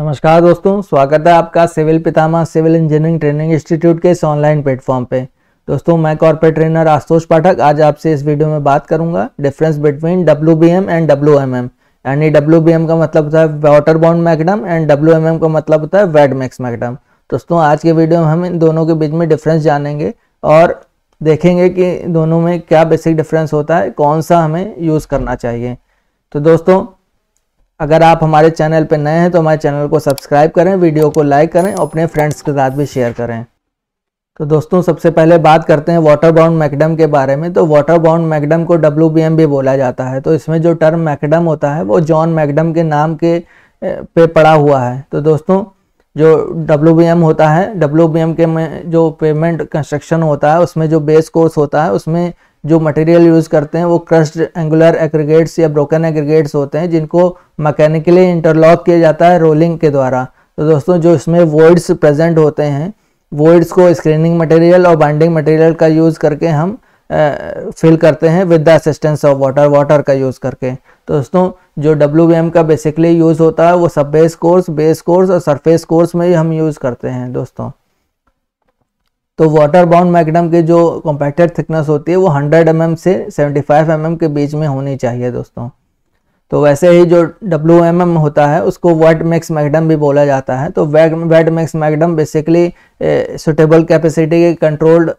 नमस्कार दोस्तों स्वागत है आपका सिविल पितामा सिविल इंजीनियरिंग ट्रेनिंग इंस्टीट्यूट के इस ऑनलाइन प्लेटफॉर्म पे दोस्तों मैं कॉर्पोरेट ट्रेनर आशुतोष पाठक आज आपसे इस वीडियो में बात करूंगा difference between W B M and W M M यानी डब्ल्यू बी एम का मतलब होता है water bound macadam and W M M का मतलब होता है वेड मैक्स मैगडम दोस्तों आज के वीडियो में हम इन दोनों के बीच में डिफरेंस जानेंगे और देखेंगे कि दोनों में क्या बेसिक डिफरेंस होता है कौन सा हमें यूज़ करना चाहिए तो दोस्तों अगर आप हमारे चैनल पर नए हैं तो हमारे चैनल को सब्सक्राइब करें वीडियो को लाइक करें और अपने फ्रेंड्स के साथ भी शेयर करें तो दोस्तों सबसे पहले बात करते हैं वाटर बाउंड मैकडम के बारे में तो वाटर बाउंड मैकडम को डब्ल्यू भी बोला जाता है तो इसमें जो टर्म मैकडम होता है वो जॉन मैकडम के नाम के पे पड़ा हुआ है तो दोस्तों जो डब्ल्यू होता है डब्ल्यू के में जो पेमेंट कंस्ट्रक्शन होता है उसमें जो बेस कोर्स होता है उसमें जो मटेरियल यूज़ करते हैं वो क्रस्ड एंगुलर एग्रीगेट्स या ब्रोकन एग्रीगेट्स होते हैं जिनको मैकेनिकली इंटरलॉक किया जाता है रोलिंग के द्वारा तो दोस्तों जो इसमें वोइड्स प्रेजेंट होते हैं वोइड्स को स्क्रीनिंग मटेरियल और बाइंडिंग मटेरियल का यूज़ करके हम फिल करते हैं with the assistance of water water का यूज़ करके तो दोस्तों जो डब्ल्यू का बेसिकली यूज़ होता है वो sub base course base course और सरफेस कोर्स में ही हम यूज़ करते हैं दोस्तों तो वाटर बाउंड मैग्नम की जो कॉम्पैक्टेड थिकनेस होती है वो 100 एम mm से 75 एम mm के बीच में होनी चाहिए दोस्तों तो वैसे ही जो डब्ल्यू एम एम होता है उसको वेट मिक्स मैगडम भी बोला जाता है तो wet mix macadam basically suitable capacity के कंट्रोल्ड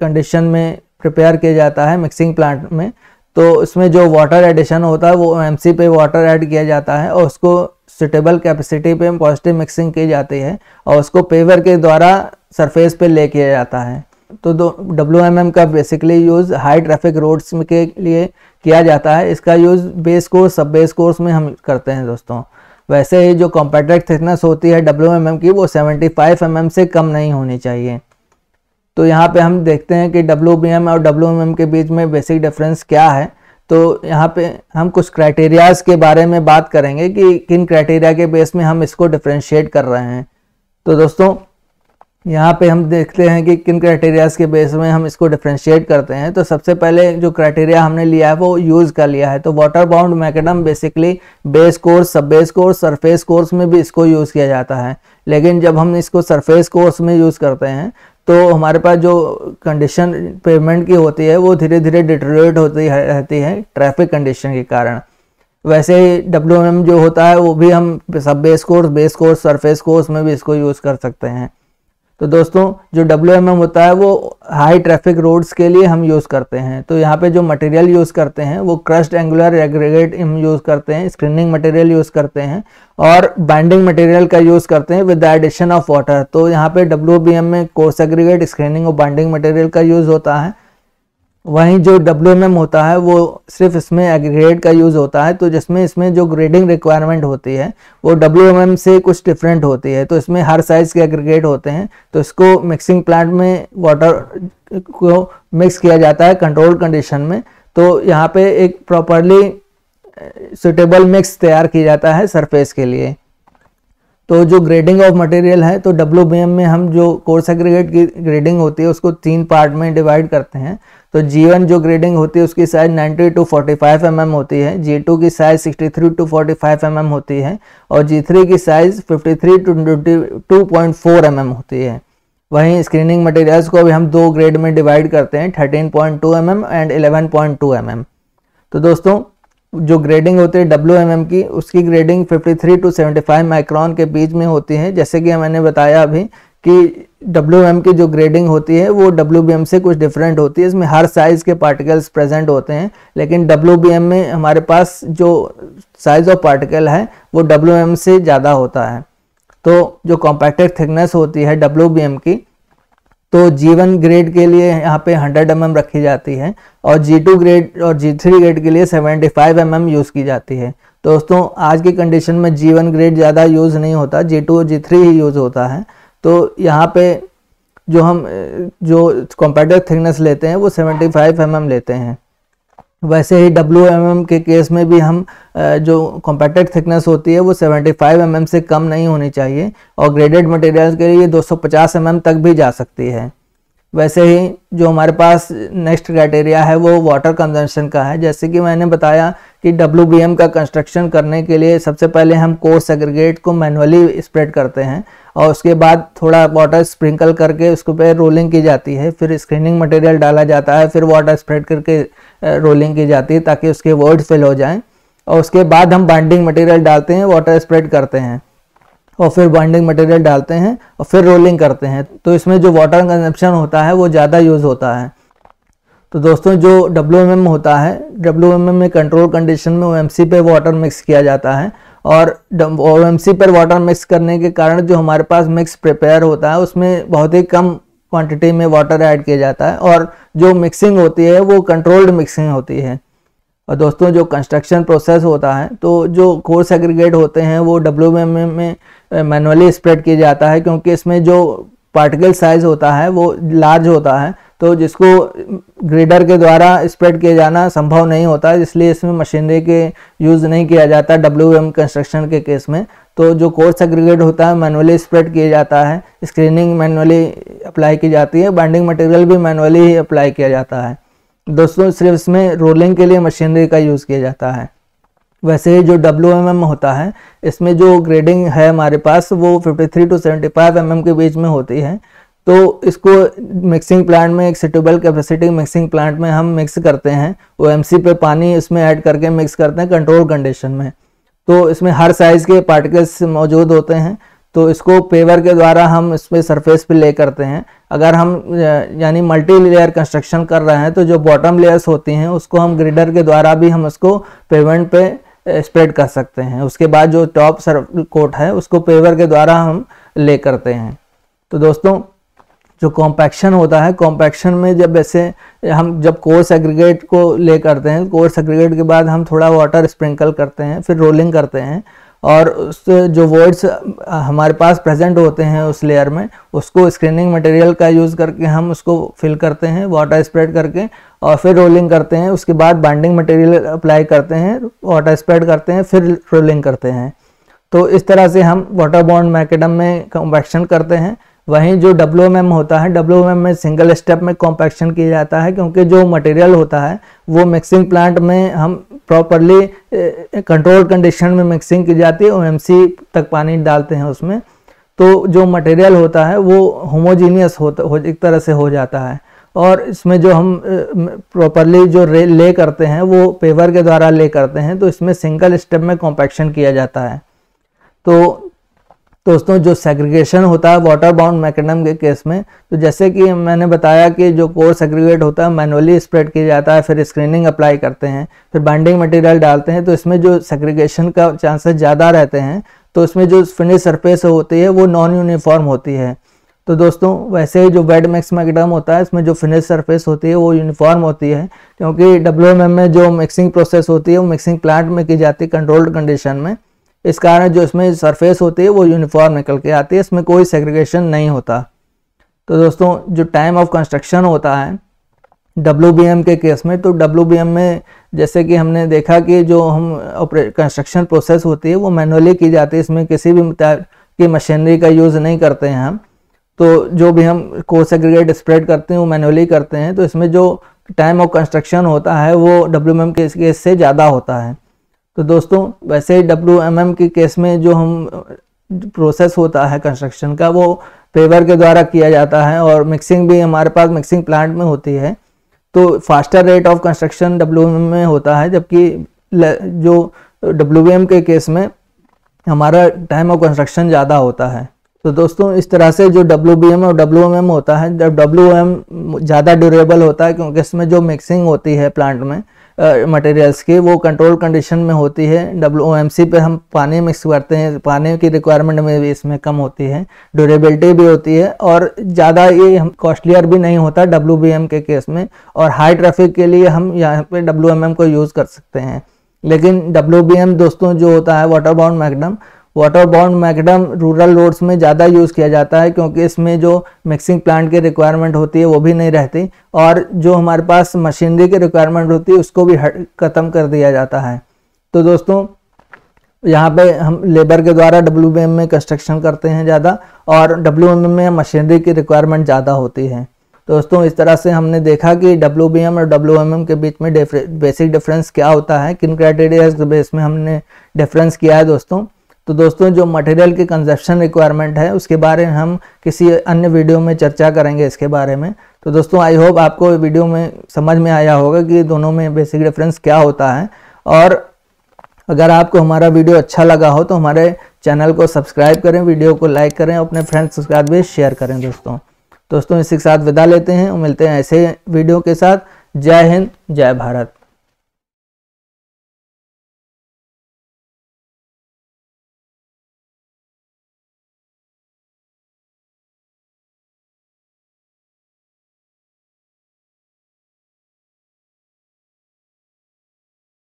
कंडीशन में प्रिपेयर किया जाता है मिक्सिंग प्लांट में तो इसमें जो वाटर एडिशन होता है वो एम पे वाटर ऐड किया जाता है और उसको सुटेबल कैपेसिटी पे पॉजिटिव मिक्सिंग की जाती है और उसको पेवर के द्वारा सरफेस पे ले किया जाता है तो दो डब्ल्यू एम एम का basically use high traffic roads के लिए किया जाता है इसका use base course sub base course में हम करते हैं दोस्तों वैसे ही जो कॉम्पैक्ट थिकनेस होती है डब्ल्यू एम एम की वो सेवेंटी फाइव एम एम से कम नहीं होनी चाहिए तो यहाँ पे हम देखते हैं कि डब्ल्यू बी एम और डब्ल्यू एम एम के बीच में बेसिक डिफरेंस क्या है तो यहाँ पे हम कुछ क्राइटेरियाज़ के बारे में बात करेंगे कि किन क्राइटेरिया के बेस में हम इसको डिफ्रेंशिएट कर रहे हैं तो दोस्तों यहाँ पे हम देखते हैं कि किन क्राइटेरियाज़ के बेस में हम इसको डिफ्रेंशिएट करते हैं तो सबसे पहले जो क्राइटेरिया हमने लिया है वो यूज़ कर लिया है तो water bound macadam basically base course sub base course surface course में भी इसको यूज़ किया जाता है लेकिन जब हम इसको सरफेस कोर्स में यूज़ करते हैं तो हमारे पास जो कंडीशन पेमेंट की होती है वो धीरे धीरे डिटोरेट होती रहती है ट्रैफिक कंडीशन के कारण वैसे ही डब्ल्यू जो होता है वो भी हम sub base course base course surface course में भी इसको यूज़ कर सकते हैं तो दोस्तों जो डब्ल्यू एम एम होता है वो हाई ट्रैफिक रोड्स के लिए हम यूज़ करते हैं तो यहाँ पे जो मटेरियल यूज़ करते हैं वो क्रस्ट एंगुलर एग्रीगेट हम यूज़ करते हैं स्क्रीनिंग मटेरियल यूज़ करते हैं और बाइंडिंग मटेरियल का यूज़ करते हैं विद एडिशन ऑफ वाटर तो यहाँ पे डब्ल्यू बी एम में कोर्स एग्रीगेट स्क्रीनिंग और बाइंडिंग मटेरियल का यूज़ होता है वहीं जो डब्ल्यू होता है वो सिर्फ इसमें एग्रीग्रेड का यूज़ होता है तो जिसमें इसमें जो ग्रेडिंग रिक्वायरमेंट होती है वो डब्ल्यू से कुछ डिफरेंट होती है तो इसमें हर साइज़ के एग्रीगेट होते हैं तो इसको मिक्सिंग प्लांट में वाटर को मिक्स किया जाता है कंट्रोल कंडीशन में तो यहाँ पे एक प्रॉपरली सुटेबल मिक्स तैयार किया जाता है सरफेस के लिए तो जो ग्रेडिंग ऑफ मटेरियल है तो डब्ल्यू में हम जो कोर्स एग्रीगेट की ग्रेडिंग होती है उसको तीन पार्ट में डिवाइड करते हैं तो जी वन जो ग्रेडिंग होती है उसकी साइज 90 टू 45 mm होती है जी टू की साइज 63 टू 45 mm होती है और जी थ्री की साइज 53 टू 22.4 mm होती है वहीं स्क्रीनिंग मटेरियल्स को भी हम दो ग्रेड में डिवाइड करते हैं 13.2 पॉइंट mm एंड 11.2 mm तो दोस्तों जो ग्रेडिंग होती है डब्ल्यू एम एम की उसकी ग्रेडिंग 53 टू 75 माइक्रोन के बीच में होती है जैसे कि मैंने बताया अभी कि डब्ल्यू की जो ग्रेडिंग होती है वो डब्ल्यू से कुछ डिफरेंट होती है इसमें हर साइज़ के पार्टिकल्स प्रेजेंट होते हैं लेकिन डब्ल्यू में हमारे पास जो साइज़ ऑफ पार्टिकल है वो डब्ल्यू से ज़्यादा होता है तो जो कॉम्पैक्टेड थिकनेस होती है डब्ल्यू की तो जी वन ग्रेड के लिए यहाँ पे 100 एम mm रखी जाती है और जी टू ग्रेड और जी थ्री ग्रेड के लिए 75 फाइव mm यूज़ की जाती है दोस्तों आज की कंडीशन में जी वन ग्रेड ज़्यादा यूज़ नहीं होता जी टू और जी थ्री ही यूज़ होता है तो यहाँ पे जो हम जो कॉम्पैक्टर थिकनेस लेते हैं वो 75 फाइव mm लेते हैं वैसे ही डब्ल्यू mm के केस में भी हम जो कॉम्पैक्टेड थिकनेस होती है वो 75 फाइव mm से कम नहीं होनी चाहिए और ग्रेडेड मटेरियल के लिए 250 mm तक भी जा सकती है वैसे ही जो हमारे पास नेक्स्ट क्राइटेरिया है वो वाटर कंजम्पशन का है जैसे कि मैंने बताया कि डब्ल्यू का कंस्ट्रक्शन करने के लिए सबसे पहले हम कोर्स एग्रीगेट को मैनुअली स्प्रेड करते हैं और उसके बाद थोड़ा वाटर स्प्रिंकल करके उसके पे रोलिंग की जाती है फिर स्क्रीनिंग मटेरियल डाला जाता है फिर वाटर स्प्रेड करके रोलिंग की जाती है ताकि उसके वर्ड फिल हो जाएँ और उसके बाद हम बाइंडिंग मटेरियल डालते हैं वाटर स्प्रेड करते हैं और फिर बाइंडिंग मटेरियल डालते हैं और फिर रोलिंग करते हैं तो इसमें जो वाटर कंजप्शन होता है वो ज़्यादा यूज़ होता है तो दोस्तों जो डब्ल्यू एम एम होता है डब्ल्यू एम एम में कंट्रोल कंडीशन में ओ एम सी पर वाटर मिक्स किया जाता है और ओ एम सी पर वाटर मिक्स करने के कारण जो हमारे पास मिक्स प्रिपेयर होता है उसमें बहुत ही कम क्वांटिटी में वाटर ऐड किया जाता है और जो मिक्सिंग होती है वो कंट्रोल्ड मिक्सिंग होती है और दोस्तों जो कंस्ट्रक्शन प्रोसेस होता है तो जो कोर्स एग्रीगेट होते हैं वो डब्ल्यू एम एम में मैनुअली स्प्रेड किया जाता है क्योंकि इसमें जो पार्टिकल साइज होता है वो लार्ज होता है तो जिसको ग्रेडर के द्वारा स्प्रेड किया जाना संभव नहीं होता इसलिए इसमें मशीनरी के यूज़ नहीं किया जाता डब्ल्यू एम कंस्ट्रक्शन के केस में तो जो कोर्स एग्रीगेट होता है मैनुअली स्प्रेड किया जाता है स्क्रीनिंग मैनुअली अप्लाई की जाती है बाइंडिंग मटेरियल भी मैनुअली ही अप्लाई किया जाता है दोस्तों सिर्फ इसमें रोलिंग के लिए मशीनरी का यूज़ किया जाता है वैसे ही जो डब्ल्यू एम एम होता है इसमें जो ग्रेडिंग है हमारे पास वो 53 टू 75 एम mm के बीच में होती है तो इसको मिक्सिंग प्लांट में एक सिटेबल कैपेसिटी मिक्सिंग प्लांट में हम मिक्स करते हैं ओ पे पानी इसमें ऐड करके मिक्स करते हैं कंट्रोल कंडीशन में तो इसमें हर साइज़ के पार्टिकल्स मौजूद होते हैं तो इसको पेवर के द्वारा हम इसमें सरफेस पे ले करते हैं अगर हम यानी मल्टी लेयर कंस्ट्रक्शन कर रहे हैं तो जो बॉटम लेयर्स होती हैं उसको हम ग्रिडर के द्वारा भी हम उसको पेमेंट पे स्प्रेड कर सकते हैं उसके बाद जो टॉप सर कोट है उसको पेवर के द्वारा हम ले करते हैं तो दोस्तों जो कॉम्पैक्शन होता है कॉम्पैक्शन में जब ऐसे हम जब कोर्स एग्रीगेट को ले करते हैं कोर्स एग्रीगेट के बाद हम थोड़ा वाटर स्प्रिंकल करते हैं फिर रोलिंग करते हैं और उस जो वर्ड्स हमारे पास प्रेजेंट होते हैं उस लेयर में उसको स्क्रीनिंग मटेरियल का यूज़ करके हम उसको फिल करते हैं वाटर स्प्रेड करके और फिर रोलिंग करते हैं उसके बाद बाइंडिंग मटेरियल अप्लाई करते हैं वाटर स्प्रेड करते हैं फिर रोलिंग करते हैं तो इस तरह से हम वाटर बॉन्ड मैकेडम में कॉम्पैक्शन करते हैं वहीं जो डब्ल्यू एम होता है डब्ल्यू एम में सिंगल स्टेप में कॉम्पैक्शन किया जाता है क्योंकि जो मटेरियल होता है वो मिक्सिंग प्लांट में हम प्रॉपरली कंट्रोल कंडीशन में मिक्सिंग की जाती है ओ एम तक पानी डालते हैं उसमें तो जो मटेरियल होता है वो होमोजीनियस होता हो एक तरह से हो जाता है और इसमें जो हम प्रॉपरली जो ले करते हैं वो पेवर के द्वारा ले करते हैं तो इसमें सिंगल स्टेप में कॉम्पैक्शन किया जाता है तो दोस्तों जो सेग्रीगेशन होता है वाटर बाउंड मैकेडम के केस में तो जैसे कि मैंने बताया कि जो कोर सेग्रीगेट होता है मैनुअली स्प्रेड किया जाता है फिर स्क्रीनिंग अप्लाई करते हैं फिर बाइंडिंग मटेरियल डालते हैं तो इसमें जो सेग्रीगेशन का चांसेस ज़्यादा रहते हैं तो इसमें जो फिनिश सरफेस होती है वो नॉन यूनिफॉर्म होती है तो दोस्तों वैसे ही जो वेड मिक्स मैकेडम होता है इसमें जो फिनिश सरफेस होती है वो यूनिफॉर्म होती है क्योंकि डब्ल्यू में जो मिक्सिंग प्रोसेस होती है वो मिक्सिंग प्लांट में की जाती है कंट्रोल्ड कंडीशन में इस कारण जो इसमें सरफेस होती है वो यूनिफॉर्म निकल के आती है इसमें कोई सेग्रीगेशन नहीं होता तो दोस्तों जो टाइम ऑफ कंस्ट्रक्शन होता है डब्ल्यू बी एम के केस में तो डब्ल्यू बी एम में जैसे कि हमने देखा कि जो हम कंस्ट्रक्शन प्रोसेस होती है वो मैनुअली की जाती है इसमें किसी भी की मशीनरी का यूज़ नहीं करते हैं हम तो जो भी हम को सेग्रीगेट स्प्रेड करते हैं वो मैनुअली करते हैं तो इसमें जो टाइम ऑफ कंस्ट्रक्शन होता है वो डब्ल्यू एम के केस से ज़्यादा होता है तो दोस्तों वैसे ही डब्ल्यू एम एम के केस में जो हम प्रोसेस होता है कंस्ट्रक्शन का वो पेवर के द्वारा किया जाता है और मिक्सिंग भी हमारे पास मिक्सिंग प्लांट में होती है तो faster rate of construction W M में होता है जबकि जो डब्ल्यू एम के केस में हमारा टाइम ऑफ कंस्ट्रक्शन ज़्यादा होता है तो दोस्तों इस तरह से जो डब्ल्यू बी एम और डब्ल्यू एम एम होता है जब डब्ल्यू एम ज़्यादा ड्यूरेबल होता है क्योंकि इसमें जो मिक्सिंग होती है प्लांट में मटेरियल्स की वो कंट्रोल कंडीशन में होती है डब्ल्यू पे हम पानी मिक्स करते हैं पानी की रिक्वायरमेंट में भी इसमें कम होती है ड्यूरेबिलिटी भी होती है और ज़्यादा ये हम कॉस्टलियर भी नहीं होता डब्ल्यू के केस में और हाई ट्रैफिक के लिए हम यहाँ पे डब्ल्यू को यूज़ कर सकते हैं लेकिन डब्ल्यू दोस्तों जो होता है water bound macadam water bond macadam rural roads में ज़्यादा यूज़ किया जाता है क्योंकि इसमें जो मिक्सिंग प्लांट की रिक्वायरमेंट होती है वो भी नहीं रहती और जो हमारे पास मशीनरी की रिक्वायरमेंट होती है उसको भी ख़त्म कर दिया जाता है तो दोस्तों यहाँ पे हम लेबर के द्वारा डब्ल्यू में कंस्ट्रक्शन करते हैं ज़्यादा और डब्ल्यू में मशीनरी की रिक्वायरमेंट ज़्यादा होती है दोस्तों इस तरह से हमने देखा कि डब्ल्यू और डब्ल्यू के बीच में बेसिक डिफरेंस क्या होता है किन क्राइटेरिया बेस में हमने डिफरेंस किया है दोस्तों तो दोस्तों जो मटेरियल की कंजप्शन रिक्वायरमेंट है उसके बारे में हम किसी अन्य वीडियो में चर्चा करेंगे इसके बारे में तो दोस्तों आई होप आपको वीडियो में समझ में आया होगा कि दोनों में बेसिक डिफरेंस क्या होता है और अगर आपको हमारा वीडियो अच्छा लगा हो तो हमारे चैनल को सब्सक्राइब करें वीडियो को लाइक करें अपने फ्रेंड्स के साथ भी शेयर करें दोस्तों दोस्तों इसी के साथ विदा लेते हैं और मिलते हैं ऐसे वीडियो के साथ जय हिंद जय भारत